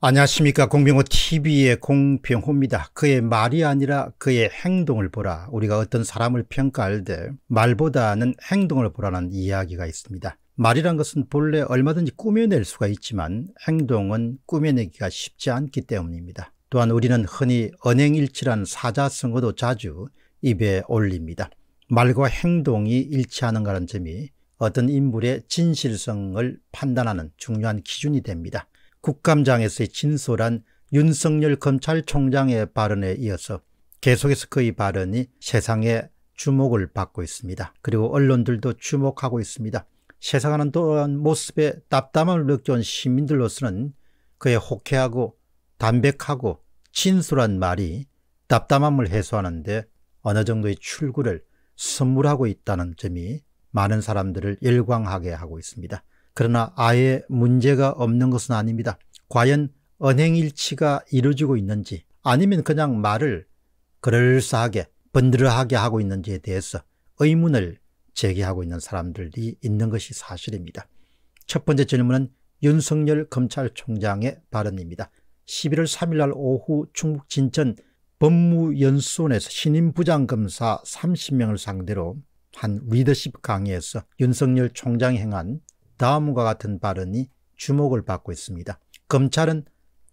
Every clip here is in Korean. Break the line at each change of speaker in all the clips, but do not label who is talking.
안녕하십니까 공병호 TV의 공병호입니다. 그의 말이 아니라 그의 행동을 보라. 우리가 어떤 사람을 평가할 때 말보다는 행동을 보라는 이야기가 있습니다. 말이란 것은 본래 얼마든지 꾸며낼 수가 있지만 행동은 꾸며내기가 쉽지 않기 때문입니다. 또한 우리는 흔히 언행일치란 사자성어도 자주 입에 올립니다. 말과 행동이 일치하는가라는 점이 어떤 인물의 진실성을 판단하는 중요한 기준이 됩니다. 국감장에서의 진솔한 윤석열 검찰총장의 발언에 이어서 계속해서 그의 발언이 세상에 주목을 받고 있습니다. 그리고 언론들도 주목하고 있습니다. 세상하는 또한 모습에 답답함을 느껴온 시민들로서는 그의 호쾌하고 담백하고 진솔한 말이 답답함을 해소하는데 어느 정도의 출구를 선물하고 있다는 점이 많은 사람들을 열광하게 하고 있습니다. 그러나 아예 문제가 없는 것은 아닙니다. 과연 언행일치가 이루어지고 있는지 아니면 그냥 말을 그럴싸하게 번드르하게 하고 있는지에 대해서 의문을 제기하고 있는 사람들이 있는 것이 사실입니다. 첫 번째 질문은 윤석열 검찰총장의 발언입니다. 11월 3일날 오후 충북 진천 법무연수원에서 신임 부장검사 30명을 상대로 한 리더십 강의에서 윤석열 총장이 행한 다음과 같은 발언이 주목을 받고 있습니다. 검찰은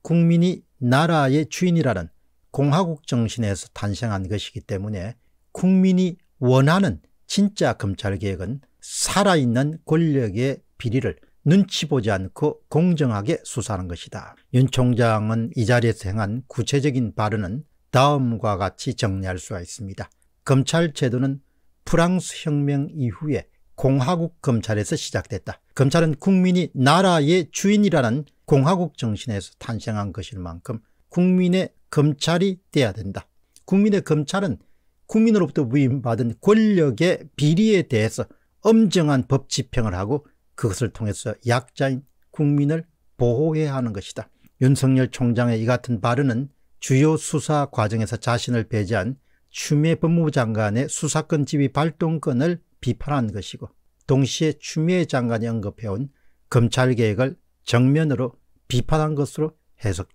국민이 나라의 주인이라는 공화국 정신에서 탄생한 것이기 때문에 국민이 원하는 진짜 검찰개혁은 살아있는 권력의 비리를 눈치 보지 않고 공정하게 수사하는 것이다. 윤 총장은 이 자리에서 행한 구체적인 발언은 다음과 같이 정리할 수가 있습니다. 검찰 제도는 프랑스 혁명 이후에 공화국 검찰에서 시작됐다. 검찰은 국민이 나라의 주인이라는 공화국 정신에서 탄생한 것일 만큼 국민의 검찰이 돼야 된다. 국민의 검찰은 국민으로부터 위임받은 권력의 비리에 대해서 엄정한 법 집행을 하고 그것을 통해서 약자인 국민을 보호해야 하는 것이다. 윤석열 총장의 이 같은 발언은 주요 수사 과정에서 자신을 배제한 추미애 법무부 장관의 수사권 지휘 발동권을 비판한 것이고 동시에 추미애 장관이 언급해온 검찰개혁을 정면으로 비판한 것으로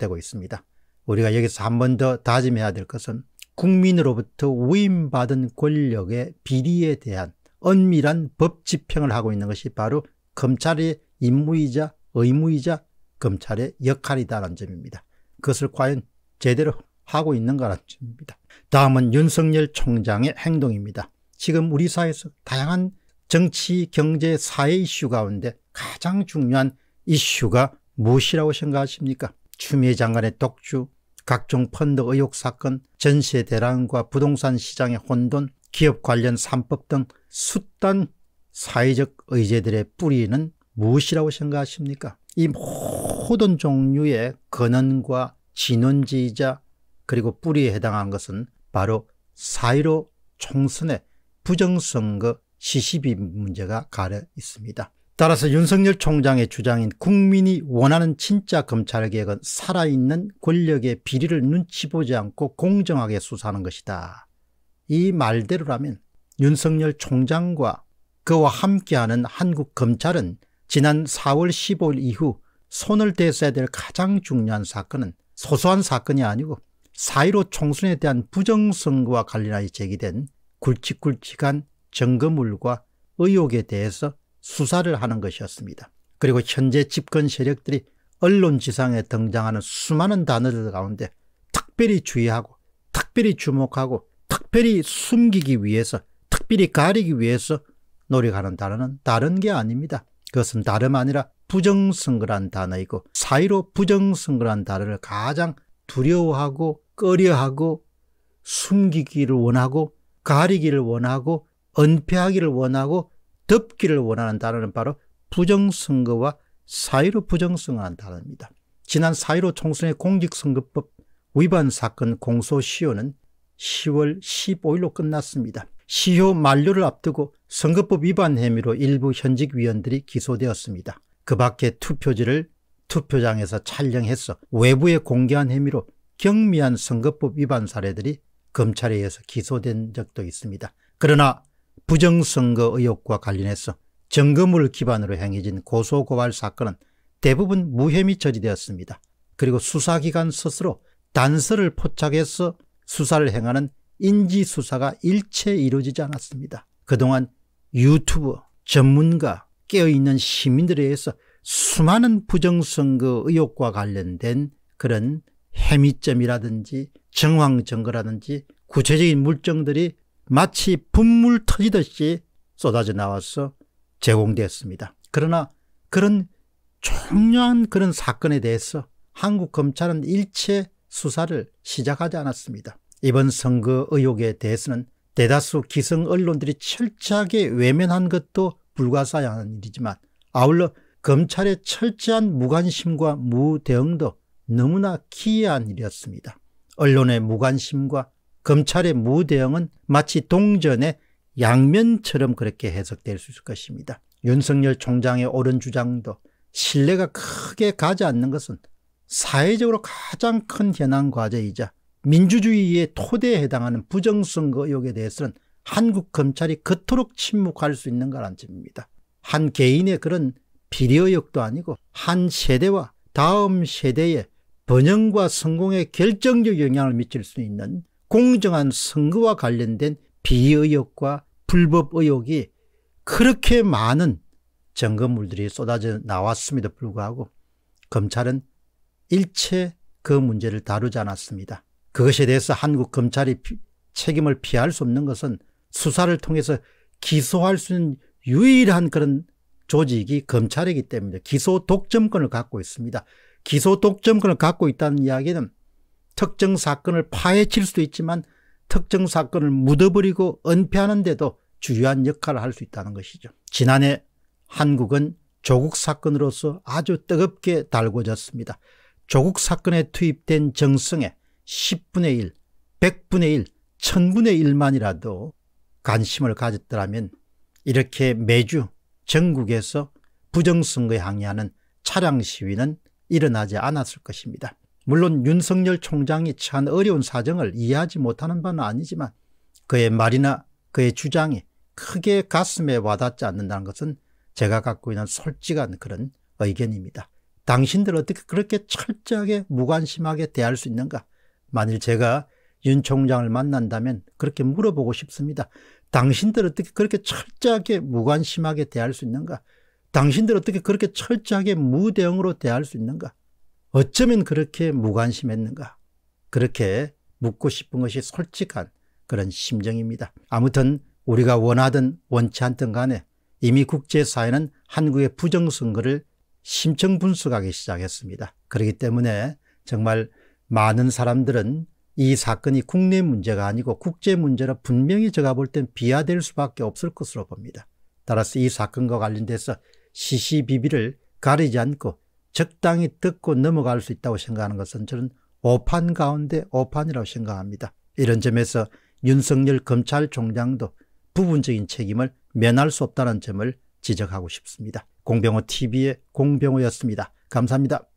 해석되고 있습니다. 우리가 여기서 한 번 더 다짐해야 될 것은 국민으로부터 위임받은 권력의 비리에 대한 엄밀한 법 집행을 하고 있는 것이 바로 검찰의 임무이자 의무이자 검찰의 역할이다라는 점입니다. 그것을 과연 제대로 하고 있는가라는 점입니다. 다음은 윤석열 총장의 행동입니다. 지금 우리 사회에서 다양한 정치, 경제, 사회 이슈 가운데 가장 중요한 이슈가 무엇이라고 생각하십니까? 추미애 장관의 독주, 각종 펀드 의혹 사건, 전세 대란과 부동산 시장의 혼돈, 기업 관련 삼법 등 숱한 사회적 의제들의 뿌리는 무엇이라고 생각하십니까? 이 모든 종류의 근원과 진원지이자 그리고 뿌리에 해당한 것은 바로 사이로 총선의 부정선거 시시비 문제가 가려 있습니다. 따라서 윤석열 총장의 주장인 국민이 원하는 진짜 검찰개혁은 살아있는 권력의 비리를 눈치 보지 않고 공정하게 수사하는 것이다. 이 말대로라면 윤석열 총장과 그와 함께하는 한국 검찰은 지난 4월 15일 이후 손을 댔어야 될 가장 중요한 사건은 소소한 사건이 아니고 4.15 총선에 대한 부정선거와 관련하여 제기된 굵직굵직한 점거물과 의혹에 대해서 수사를 하는 것이었습니다. 그리고 현재 집권 세력들이 언론 지상에 등장하는 수많은 단어들 가운데 특별히 주의하고 특별히 주목하고 특별히 숨기기 위해서 특별히 가리기 위해서 노력하는 단어는 다른 게 아닙니다. 그것은 다름 아니라 부정선거란 단어이고 사이로 부정선거란 단어를 가장 두려워하고 꺼려하고 숨기기를 원하고 가리기를 원하고 은폐하기를 원하고 덮기를 원하는 단어는 바로 부정선거와 사의로 부정선거라는 단어입니다. 지난 사의로 총선의 공직선거법 위반 사건 공소시효는 10월 15일로 끝났습니다. 시효 만료를 앞두고 선거법 위반 혐의로 일부 현직 위원들이 기소되었습니다. 그 밖에 투표지를 투표장에서 촬영해서 외부에 공개한 혐의로 경미한 선거법 위반 사례들이 검찰에 의해서 기소된 적도 있습니다. 그러나 부정선거 의혹과 관련해서 점검을 기반으로 행해진 고소고발 사건은 대부분 무혐의 처리되었습니다. 그리고 수사기관 스스로 단서를 포착해서 수사를 행하는 인지수사가 일체 이루어지지 않았습니다. 그동안 유튜버, 전문가, 깨어있는 시민들에 의해서 수많은 부정선거 의혹과 관련된 그런 해미점이라든지 정황 증거라든지 구체적인 물증들이 마치 분물 터지듯이 쏟아져 나와서 제공됐습니다. 그러나 그런 중요한 그런 사건에 대해서 한국 검찰은 일체 수사를 시작하지 않았습니다. 이번 선거 의혹에 대해서는 대다수 기성 언론들이 철저하게 외면한 것도 불가사의한 일이지만 아울러 검찰의 철저한 무관심과 무대응도 너무나 기이한 일이었습니다. 언론의 무관심과 검찰의 무대응은 마치 동전의 양면처럼 그렇게 해석될 수 있을 것입니다. 윤석열 총장의 옳은 주장도 신뢰가 크게 가지 않는 것은 사회적으로 가장 큰 현안 과제이자 민주주의의 토대에 해당하는 부정선거 의혹에 대해서는 한국 검찰이 그토록 침묵할 수있는 거란 점입니다한 개인의 그런 비리의혹도 아니고 한 세대와 다음 세대의 번영과 성공에 결정적 영향을 미칠 수 있는 공정한 선거와 관련된 비의혹과 불법 의혹이 그렇게 많은 증거물들이 쏟아져 나왔음에도 불구하고 검찰은 일체 그 문제를 다루지 않았습니다. 그것에 대해서 한국 검찰이 책임을 피할 수 없는 것은 수사를 통해서 기소할 수 있는 유일한 그런 조직이 검찰이기 때문에 기소 독점권을 갖고 있습니다. 기소 독점권을 갖고 있다는 이야기는 특정 사건을 파헤칠 수도 있지만 특정 사건을 묻어버리고 은폐하는데도 주요한 역할을 할 수 있다는 것이죠. 지난해 한국은 조국 사건으로서 아주 뜨겁게 달궈졌습니다. 조국 사건에 투입된 정성의 10분의 1, 100분의 1, 1000분의 1만이라도 관심을 가졌더라면 이렇게 매주 전국에서 부정선거에 항의하는 차량 시위는 일어나지 않았을 것입니다. 물론 윤석열 총장이 처한 어려운 사정을 이해하지 못하는 바는 아니지만 그의 말이나 그의 주장이 크게 가슴에 와닿지 않는다는 것은 제가 갖고 있는 솔직한 그런 의견입니다. 당신들 어떻게 그렇게 철저하게 무관심하게 대할 수 있는가? 만일 제가 윤 총장을 만난다면 그렇게 물어보고 싶습니다. 당신들 어떻게 그렇게 철저하게 무관심하게 대할 수 있는가? 당신들 어떻게 그렇게 철저하게 무대응으로 대할 수 있는가? 어쩌면 그렇게 무관심했는가 그렇게 묻고 싶은 것이 솔직한 그런 심정입니다. 아무튼 우리가 원하든 원치 않든 간에 이미 국제사회는 한국의 부정선거를 심층 분석하기 시작했습니다. 그렇기 때문에 정말 많은 사람들은 이 사건이 국내 문제가 아니고 국제 문제라 분명히 제가 볼 땐 비하될 수밖에 없을 것으로 봅니다. 따라서 이 사건과 관련돼서 시시비비를 가리지 않고 적당히 듣고 넘어갈 수 있다고 생각하는 것은 저는 오판 가운데 오판이라고 생각합니다. 이런 점에서 윤석열 검찰총장도 부분적인 책임을 면할 수 없다는 점을 지적하고 싶습니다. 공병호 TV의 공병호였습니다. 감사합니다.